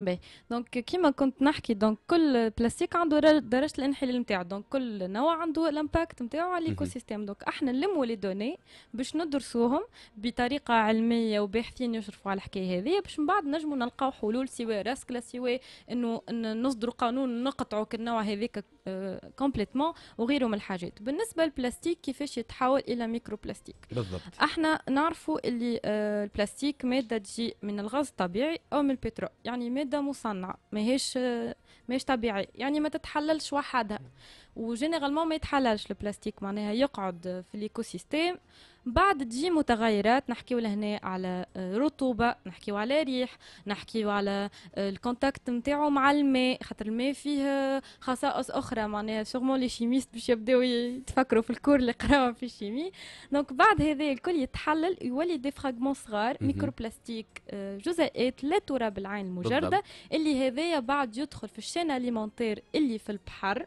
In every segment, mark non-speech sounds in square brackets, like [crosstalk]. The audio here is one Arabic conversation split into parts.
باهي دونك كيما كنت نحكي دونك كل بلاستيك عنده درجه الانحلال نتاعو دونك كل نوع عنده الامباكت نتاعو على الايكو سيستيم دونك احنا نلموا لي دوني باش ندرسوهم بطريقه علميه وباحثين يشرفوا على الحكايه هذه باش من بعد نجموا نلقاو حلول سواء راسكلا سواء انه نصدروا قانون نقطعوا النوع هذاك كومبليتمون آه، وغيره من الحاجات بالنسبه للبلاستيك كيفاش يتحول الى ميكرو بلاستيك بالضبط احنا نعرفوا اللي آه، البلاستيك ماده تجي من الغاز الطبيعي او من البترول يعني ماده ماده مصنعه ماهيش ماهيش طبيعي يعني ما تتحللش وحدها وجينيرالمون ما يتحللش البلاستيك معناها يقعد في سيستيم بعد تجي متغيرات نحكيو لهنا على رطوبه نحكيو على ريح نحكيو على الكونتاكت نتاعو مع الماء خاطر الماء فيه خصائص اخرى معناها سيغمون لي شيميست باش يبداو يتفكروا في الكور اللي قراوه في الشيمي دونك بعد هذا الكل يتحلل يولي دي فراغمون صغار ميكرو بلاستيك جزيئات لا ترى بالعين المجرده اللي هذايا بعد يدخل في الشين اليمونتير اللي في البحر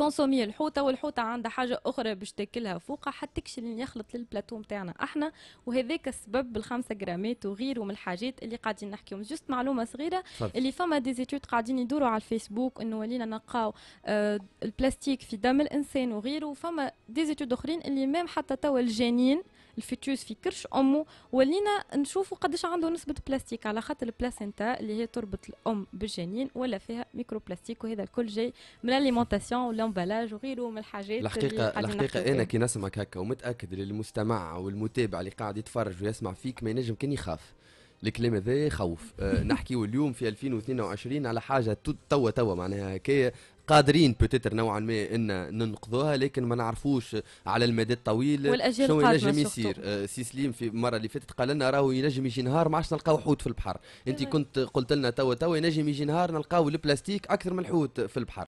تكونسومي الحوته والحوته عندها حاجه اخرى باش تاكلها فوقها حتى اللي يخلط للبلاتو نتاعنا احنا وهذاك السبب بالخمسة جرامات وغيره من الحاجات اللي قاعدين نحكيهم جست معلومه صغيره صح. اللي فما ديزيتود قاعدين يدوروا على الفيسبوك انه ولينا نلقاو آه البلاستيك في دم الانسان وغيره وفما ديزيتود اخرين اللي مام حتى توا الجنين الفيتوس في كرش امه ولينا نشوفوا قداش عنده نسبه بلاستيك على خاطر البلاسينتا اللي هي تربط الام بالجنين ولا فيها ميكرو بلاستيك وهذا الكل جاي من الاليمونتاسيون ولا الامبلاج وغيره من الحاجات الحقيقه الحقيقه انا كي نسمعك هكا ومتاكد للمستمع والمتابع اللي قاعد يتفرج ويسمع فيك ما ينجم كان يخاف الكلام هذا يخوف أه [laughs] نحكي اليوم في 2022 على حاجه توا توا معناها هكايا قادرين بوتيتر نوعا ما ان ننقذوها لكن ما نعرفوش على المدى الطويل شنو ينجم يصير آه سي سليم في المره اللي فاتت قال لنا راهو ينجم يجي نهار ما عادش نلقاو حوت في البحر انت إيه. كنت قلت لنا توا توا ينجم يجي نهار نلقاو البلاستيك اكثر من الحوت في البحر